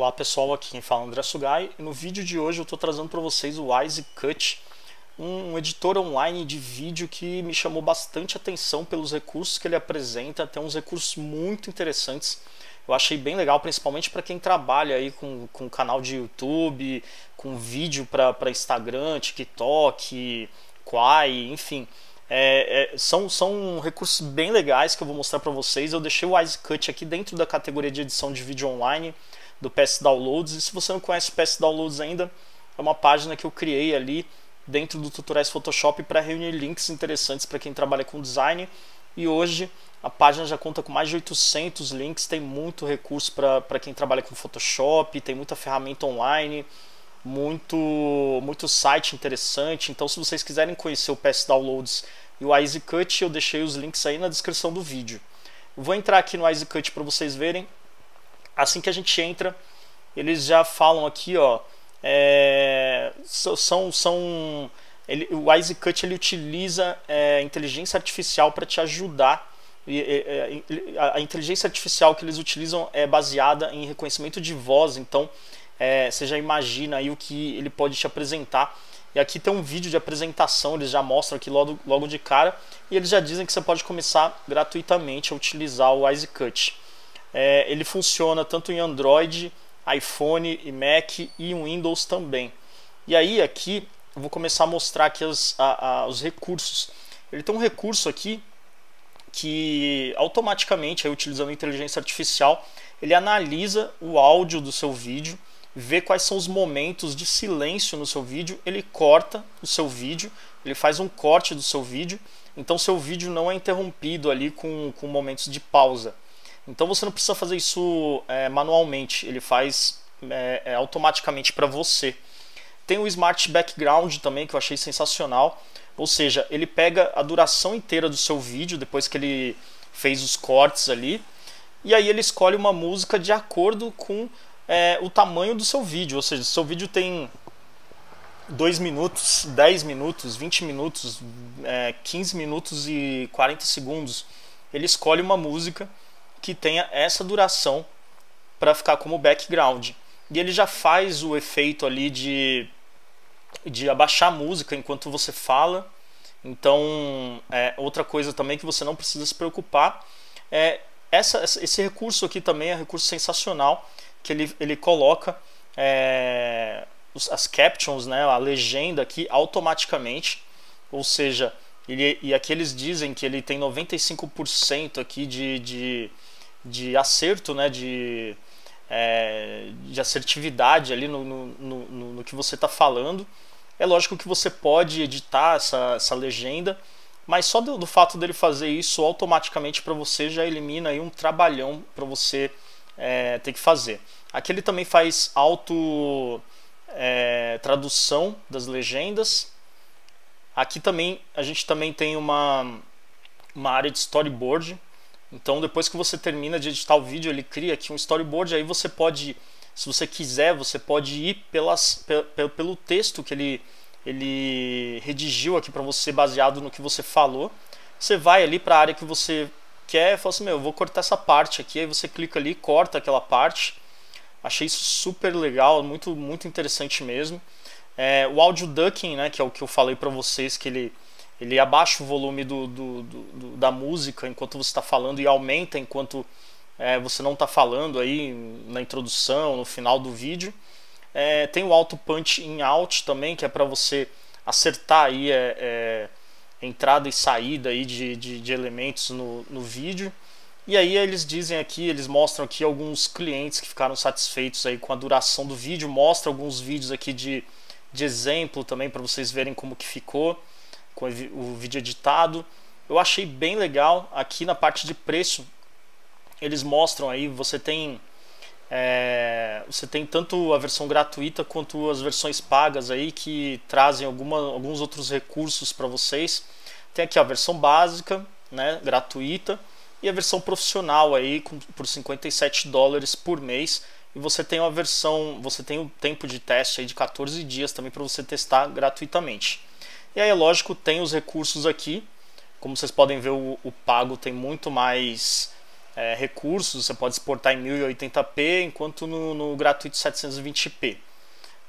Olá pessoal, aqui quem fala é André Sugai. No vídeo de hoje eu estou trazendo para vocês o Wise Cut, um, um editor online de vídeo que me chamou bastante atenção pelos recursos que ele apresenta. Tem uns recursos muito interessantes. Eu achei bem legal, principalmente para quem trabalha aí com, com canal de YouTube, com vídeo para Instagram, TikTok, Quai, enfim. É, é, são, são recursos bem legais que eu vou mostrar para vocês. Eu deixei o Wise Cut aqui dentro da categoria de edição de vídeo online do PS Downloads. E se você não conhece o PS Downloads ainda, é uma página que eu criei ali dentro do Tutoriais Photoshop para reunir links interessantes para quem trabalha com design. E hoje a página já conta com mais de 800 links, tem muito recurso para quem trabalha com Photoshop, tem muita ferramenta online, muito, muito site interessante. Então, se vocês quiserem conhecer o PS Downloads e o EasyCut, eu deixei os links aí na descrição do vídeo. Vou entrar aqui no EasyCut para vocês verem assim que a gente entra, eles já falam aqui, ó, é, são, são ele, o Cut ele utiliza é, inteligência artificial para te ajudar. E, e, é, a, a, inteligência artificial que eles utilizam é baseada em reconhecimento de voz, então é, você já imagina aí o que ele pode te apresentar. E aqui tem um vídeo de apresentação, eles já mostram aqui logo, logo de cara, e eles já dizem que você pode começar gratuitamente a utilizar o Cut é, ele funciona tanto em Android, iPhone e Mac e em Windows também. E aí aqui eu vou começar a mostrar aqui as, a, a, os recursos. Ele tem um recurso aqui que automaticamente, aí, utilizando inteligência artificial, ele analisa o áudio do seu vídeo, vê quais são os momentos de silêncio no seu vídeo, ele corta o seu vídeo, ele faz um corte do seu vídeo, então seu vídeo não é interrompido ali com, com momentos de pausa. Então você não precisa fazer isso é, manualmente, ele faz é, é automaticamente para você. Tem o Smart Background também, que eu achei sensacional. Ou seja, ele pega a duração inteira do seu vídeo, depois que ele fez os cortes ali, e aí ele escolhe uma música de acordo com é, o tamanho do seu vídeo. Ou seja, se o seu vídeo tem 2 minutos, 10 minutos, 20 minutos, é, 15 minutos e 40 segundos, ele escolhe uma música que tenha essa duração para ficar como background. E ele já faz o efeito ali de, de abaixar a música enquanto você fala. Então, é, outra coisa também que você não precisa se preocupar é essa, esse recurso aqui também é um recurso sensacional que ele, ele coloca é, as captions, né, a legenda aqui automaticamente, ou seja, e aqui eles dizem que ele tem 95% aqui de, de, de acerto, né? De, é, de assertividade ali no, no, no, no que você está falando. É lógico que você pode editar essa, essa legenda, mas só do, do fato dele fazer isso automaticamente para você já elimina aí um trabalhão para você é, ter que fazer. Aqui ele também faz auto é, tradução das legendas Aqui também a gente também tem uma, uma área de storyboard. Então depois que você termina de editar o vídeo, ele cria aqui um storyboard, aí você pode, se você quiser, você pode ir pelas, pelo, pelo texto que ele, ele redigiu aqui para você baseado no que você falou. Você vai ali para a área que você quer e fala assim, meu, eu vou cortar essa parte aqui, aí você clica ali, corta aquela parte. Achei isso super legal, muito muito interessante mesmo. É, o áudio ducking, né, que é o que eu falei para vocês, que ele, ele abaixa o volume do, do, do da música enquanto você está falando e aumenta enquanto é, você não está falando aí na introdução, no final do vídeo. É, tem o auto punch in out também, que é para você acertar aí é, é, entrada e saída aí de, de, de elementos no, no vídeo. E aí eles dizem aqui, eles mostram aqui alguns clientes que ficaram satisfeitos aí com a duração do vídeo, mostra alguns vídeos aqui de de exemplo também para vocês verem como que ficou com o vídeo editado. Eu achei bem legal aqui na parte de preço. Eles mostram aí, você tem é, você tem tanto a versão gratuita quanto as versões pagas aí que trazem alguma, alguns outros recursos para vocês. Tem aqui a versão básica, né, gratuita, e a versão profissional aí com, por 57 dólares por mês e você tem uma versão, você tem um tempo de teste aí de 14 dias também para você testar gratuitamente. E aí, é lógico, tem os recursos aqui. Como vocês podem ver, o, o pago tem muito mais é, recursos. Você pode exportar em 1080p, enquanto no, no gratuito 720p.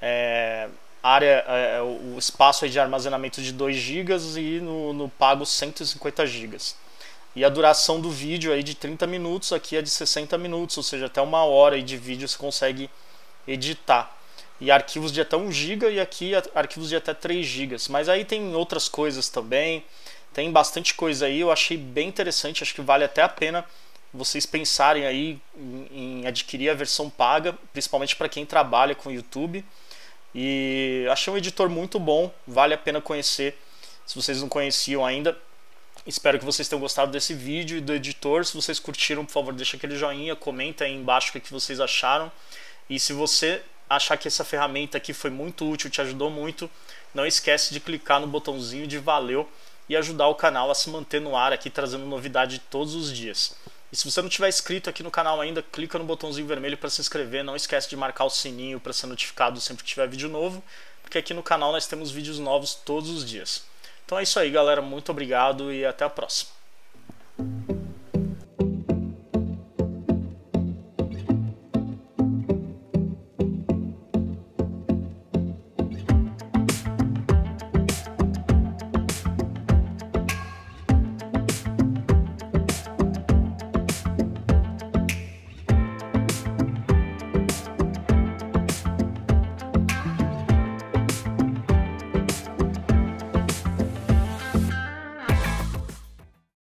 É, área, é, o espaço de armazenamento de 2 GB e no, no pago 150 GB. E a duração do vídeo aí de 30 minutos, aqui é de 60 minutos, ou seja, até uma hora aí de vídeo você consegue editar. E arquivos de até 1 GB e aqui arquivos de até 3 GB. Mas aí tem outras coisas também, tem bastante coisa aí, eu achei bem interessante, acho que vale até a pena vocês pensarem aí em, em adquirir a versão paga, principalmente para quem trabalha com YouTube. E achei um editor muito bom, vale a pena conhecer se vocês não conheciam ainda. Espero que vocês tenham gostado desse vídeo e do editor. Se vocês curtiram, por favor, deixa aquele joinha, comenta aí embaixo o que vocês acharam. E se você achar que essa ferramenta aqui foi muito útil, te ajudou muito, não esquece de clicar no botãozinho de valeu e ajudar o canal a se manter no ar aqui, trazendo novidade todos os dias. E se você não tiver inscrito aqui no canal ainda, clica no botãozinho vermelho para se inscrever. Não esquece de marcar o sininho para ser notificado sempre que tiver vídeo novo, porque aqui no canal nós temos vídeos novos todos os dias. Então é isso aí, galera. Muito obrigado e até a próxima.